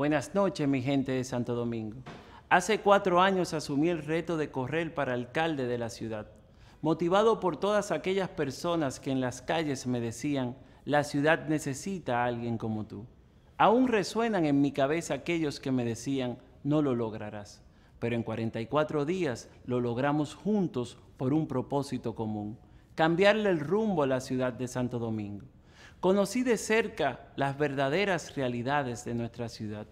Buenas noches, mi gente de Santo Domingo. Hace cuatro años asumí el reto de correr para alcalde de la ciudad, motivado por todas aquellas personas que en las calles me decían, la ciudad necesita a alguien como tú. Aún resuenan en mi cabeza aquellos que me decían, no lo lograrás. Pero en 44 días lo logramos juntos por un propósito común, cambiarle el rumbo a la ciudad de Santo Domingo. Conocí de cerca las verdaderas realidades de nuestra ciudad.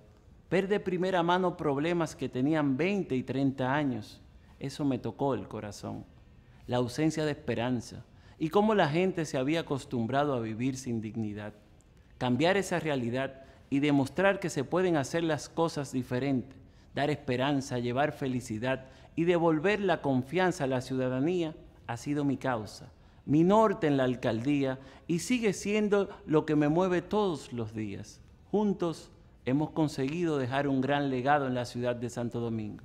Ver de primera mano problemas que tenían 20 y 30 años, eso me tocó el corazón. La ausencia de esperanza y cómo la gente se había acostumbrado a vivir sin dignidad. Cambiar esa realidad y demostrar que se pueden hacer las cosas diferentes, dar esperanza, llevar felicidad y devolver la confianza a la ciudadanía ha sido mi causa mi norte en la alcaldía y sigue siendo lo que me mueve todos los días. Juntos hemos conseguido dejar un gran legado en la ciudad de Santo Domingo,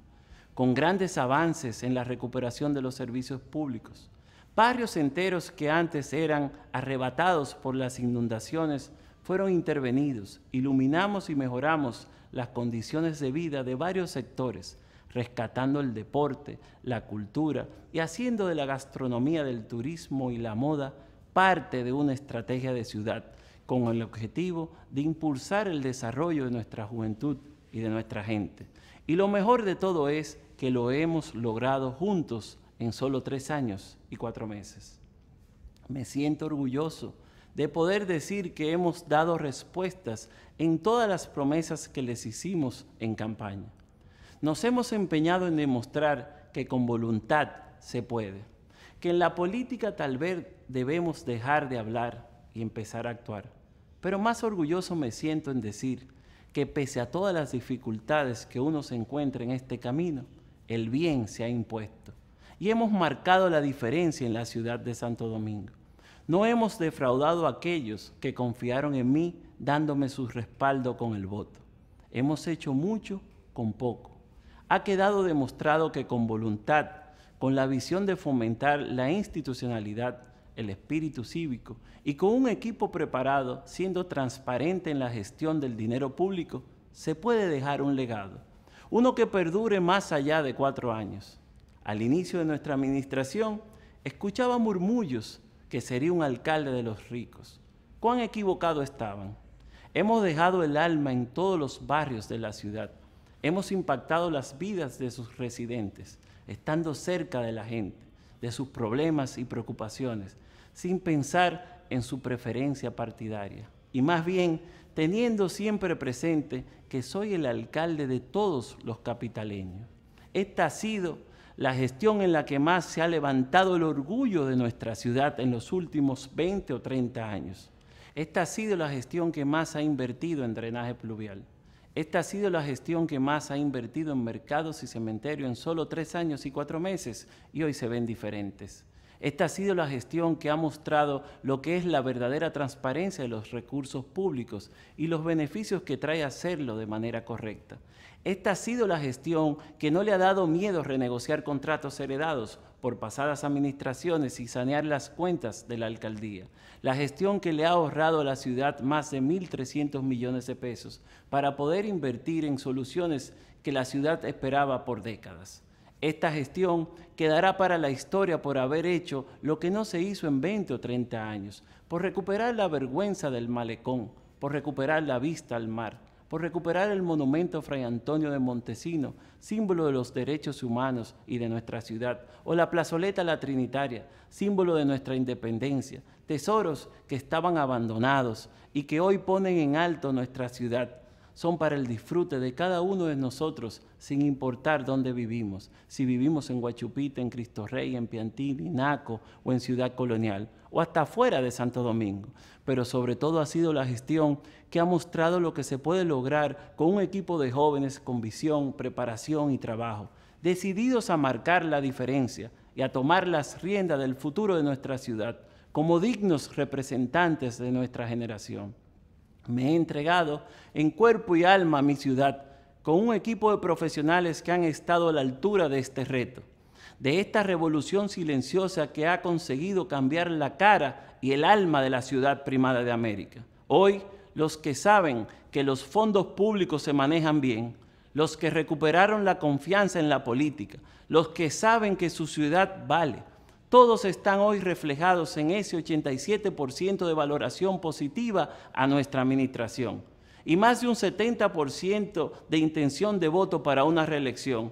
con grandes avances en la recuperación de los servicios públicos. Barrios enteros que antes eran arrebatados por las inundaciones fueron intervenidos, iluminamos y mejoramos las condiciones de vida de varios sectores, rescatando el deporte, la cultura y haciendo de la gastronomía, del turismo y la moda parte de una estrategia de ciudad con el objetivo de impulsar el desarrollo de nuestra juventud y de nuestra gente. Y lo mejor de todo es que lo hemos logrado juntos en solo tres años y cuatro meses. Me siento orgulloso de poder decir que hemos dado respuestas en todas las promesas que les hicimos en campaña nos hemos empeñado en demostrar que con voluntad se puede, que en la política tal vez debemos dejar de hablar y empezar a actuar. Pero más orgulloso me siento en decir que pese a todas las dificultades que uno se encuentra en este camino, el bien se ha impuesto. Y hemos marcado la diferencia en la ciudad de Santo Domingo. No hemos defraudado a aquellos que confiaron en mí dándome su respaldo con el voto. Hemos hecho mucho con poco ha quedado demostrado que con voluntad, con la visión de fomentar la institucionalidad, el espíritu cívico y con un equipo preparado, siendo transparente en la gestión del dinero público, se puede dejar un legado, uno que perdure más allá de cuatro años. Al inicio de nuestra administración, escuchaba murmullos que sería un alcalde de los ricos. Cuán equivocado estaban. Hemos dejado el alma en todos los barrios de la ciudad Hemos impactado las vidas de sus residentes, estando cerca de la gente, de sus problemas y preocupaciones, sin pensar en su preferencia partidaria. Y más bien, teniendo siempre presente que soy el alcalde de todos los capitaleños. Esta ha sido la gestión en la que más se ha levantado el orgullo de nuestra ciudad en los últimos 20 o 30 años. Esta ha sido la gestión que más ha invertido en drenaje pluvial. Esta ha sido la gestión que más ha invertido en mercados y cementerio en solo tres años y cuatro meses y hoy se ven diferentes. Esta ha sido la gestión que ha mostrado lo que es la verdadera transparencia de los recursos públicos y los beneficios que trae hacerlo de manera correcta. Esta ha sido la gestión que no le ha dado miedo renegociar contratos heredados por pasadas administraciones y sanear las cuentas de la alcaldía. La gestión que le ha ahorrado a la ciudad más de 1.300 millones de pesos para poder invertir en soluciones que la ciudad esperaba por décadas. Esta gestión quedará para la historia por haber hecho lo que no se hizo en 20 o 30 años, por recuperar la vergüenza del malecón, por recuperar la vista al mar o recuperar el monumento Fray Antonio de Montesino, símbolo de los derechos humanos y de nuestra ciudad, o la plazoleta La Trinitaria, símbolo de nuestra independencia, tesoros que estaban abandonados y que hoy ponen en alto nuestra ciudad son para el disfrute de cada uno de nosotros, sin importar dónde vivimos, si vivimos en Guachupita, en Cristo Rey, en Piantini, Naco o en Ciudad Colonial, o hasta fuera de Santo Domingo. Pero sobre todo ha sido la gestión que ha mostrado lo que se puede lograr con un equipo de jóvenes con visión, preparación y trabajo, decididos a marcar la diferencia y a tomar las riendas del futuro de nuestra ciudad como dignos representantes de nuestra generación. Me he entregado en cuerpo y alma a mi ciudad con un equipo de profesionales que han estado a la altura de este reto, de esta revolución silenciosa que ha conseguido cambiar la cara y el alma de la ciudad primada de América. Hoy, los que saben que los fondos públicos se manejan bien, los que recuperaron la confianza en la política, los que saben que su ciudad vale, todos están hoy reflejados en ese 87% de valoración positiva a nuestra administración y más de un 70% de intención de voto para una reelección.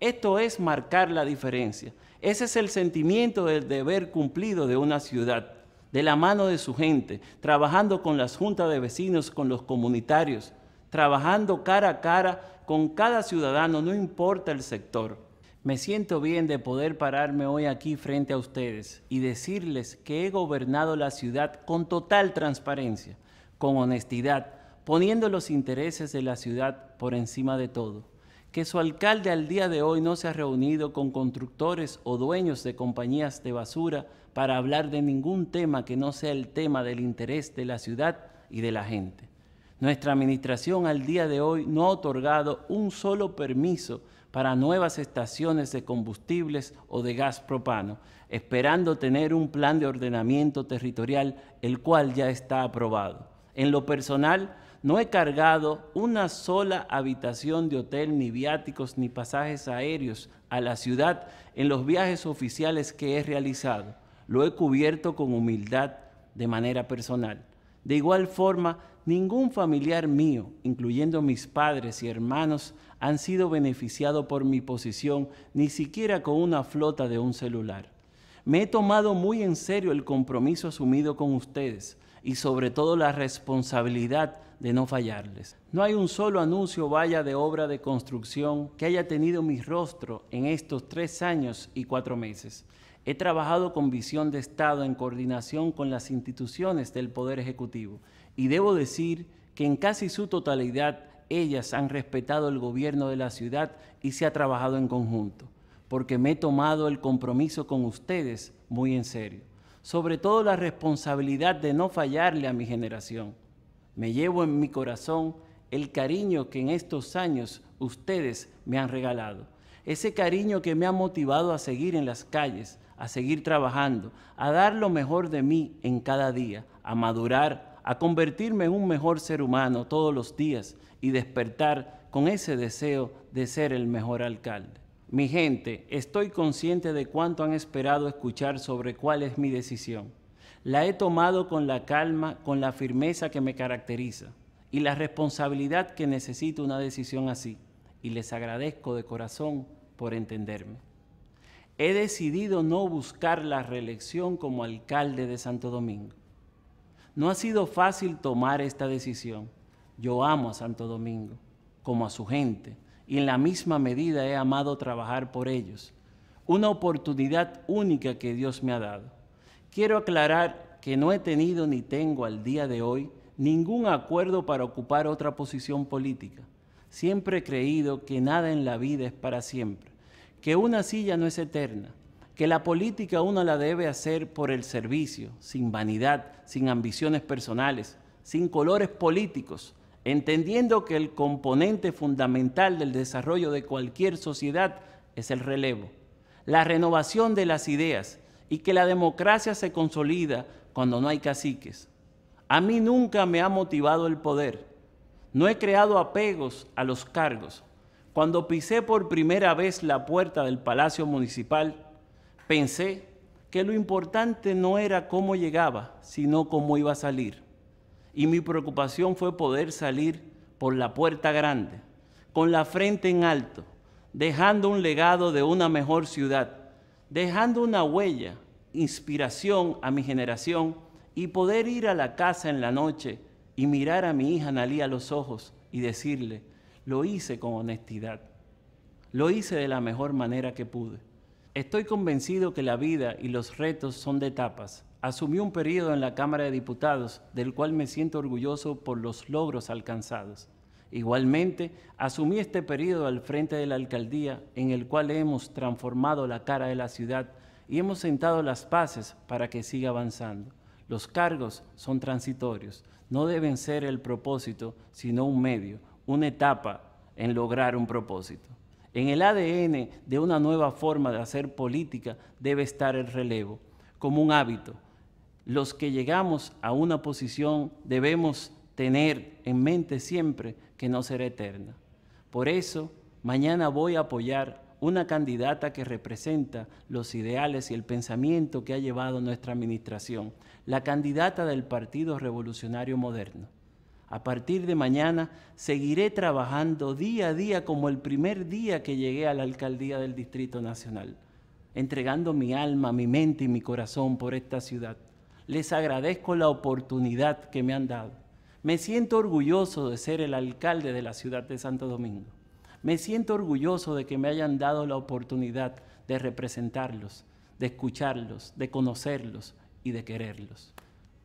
Esto es marcar la diferencia. Ese es el sentimiento del deber cumplido de una ciudad, de la mano de su gente, trabajando con las juntas de vecinos, con los comunitarios, trabajando cara a cara con cada ciudadano, no importa el sector. Me siento bien de poder pararme hoy aquí frente a ustedes y decirles que he gobernado la ciudad con total transparencia, con honestidad, poniendo los intereses de la ciudad por encima de todo. Que su alcalde al día de hoy no se ha reunido con constructores o dueños de compañías de basura para hablar de ningún tema que no sea el tema del interés de la ciudad y de la gente. Nuestra administración al día de hoy no ha otorgado un solo permiso para nuevas estaciones de combustibles o de gas propano, esperando tener un plan de ordenamiento territorial, el cual ya está aprobado. En lo personal, no he cargado una sola habitación de hotel, ni viáticos, ni pasajes aéreos a la ciudad en los viajes oficiales que he realizado. Lo he cubierto con humildad de manera personal. De igual forma, ningún familiar mío, incluyendo mis padres y hermanos, han sido beneficiados por mi posición, ni siquiera con una flota de un celular. Me he tomado muy en serio el compromiso asumido con ustedes y sobre todo la responsabilidad de no fallarles. No hay un solo anuncio vaya de obra de construcción que haya tenido mi rostro en estos tres años y cuatro meses. He trabajado con visión de Estado en coordinación con las instituciones del Poder Ejecutivo y debo decir que en casi su totalidad ellas han respetado el gobierno de la ciudad y se ha trabajado en conjunto, porque me he tomado el compromiso con ustedes muy en serio sobre todo la responsabilidad de no fallarle a mi generación. Me llevo en mi corazón el cariño que en estos años ustedes me han regalado, ese cariño que me ha motivado a seguir en las calles, a seguir trabajando, a dar lo mejor de mí en cada día, a madurar, a convertirme en un mejor ser humano todos los días y despertar con ese deseo de ser el mejor alcalde. Mi gente, estoy consciente de cuánto han esperado escuchar sobre cuál es mi decisión. La he tomado con la calma, con la firmeza que me caracteriza y la responsabilidad que necesita una decisión así. Y les agradezco de corazón por entenderme. He decidido no buscar la reelección como alcalde de Santo Domingo. No ha sido fácil tomar esta decisión. Yo amo a Santo Domingo, como a su gente, y en la misma medida he amado trabajar por ellos. Una oportunidad única que Dios me ha dado. Quiero aclarar que no he tenido ni tengo al día de hoy ningún acuerdo para ocupar otra posición política. Siempre he creído que nada en la vida es para siempre, que una silla no es eterna, que la política uno la debe hacer por el servicio, sin vanidad, sin ambiciones personales, sin colores políticos, entendiendo que el componente fundamental del desarrollo de cualquier sociedad es el relevo, la renovación de las ideas y que la democracia se consolida cuando no hay caciques. A mí nunca me ha motivado el poder, no he creado apegos a los cargos. Cuando pisé por primera vez la puerta del Palacio Municipal, pensé que lo importante no era cómo llegaba, sino cómo iba a salir y mi preocupación fue poder salir por la puerta grande, con la frente en alto, dejando un legado de una mejor ciudad, dejando una huella, inspiración a mi generación y poder ir a la casa en la noche y mirar a mi hija Nalí a los ojos y decirle, lo hice con honestidad, lo hice de la mejor manera que pude. Estoy convencido que la vida y los retos son de etapas asumí un periodo en la Cámara de Diputados del cual me siento orgulloso por los logros alcanzados. Igualmente, asumí este periodo al frente de la alcaldía en el cual hemos transformado la cara de la ciudad y hemos sentado las bases para que siga avanzando. Los cargos son transitorios, no deben ser el propósito, sino un medio, una etapa en lograr un propósito. En el ADN de una nueva forma de hacer política debe estar el relevo, como un hábito, los que llegamos a una posición debemos tener en mente siempre que no será eterna. Por eso, mañana voy a apoyar una candidata que representa los ideales y el pensamiento que ha llevado nuestra administración, la candidata del Partido Revolucionario Moderno. A partir de mañana seguiré trabajando día a día como el primer día que llegué a la alcaldía del Distrito Nacional, entregando mi alma, mi mente y mi corazón por esta ciudad les agradezco la oportunidad que me han dado. Me siento orgulloso de ser el alcalde de la ciudad de Santo Domingo. Me siento orgulloso de que me hayan dado la oportunidad de representarlos, de escucharlos, de conocerlos y de quererlos.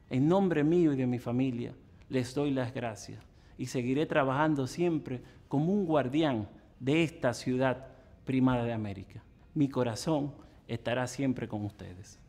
En nombre mío y de mi familia, les doy las gracias y seguiré trabajando siempre como un guardián de esta ciudad primada de América. Mi corazón estará siempre con ustedes.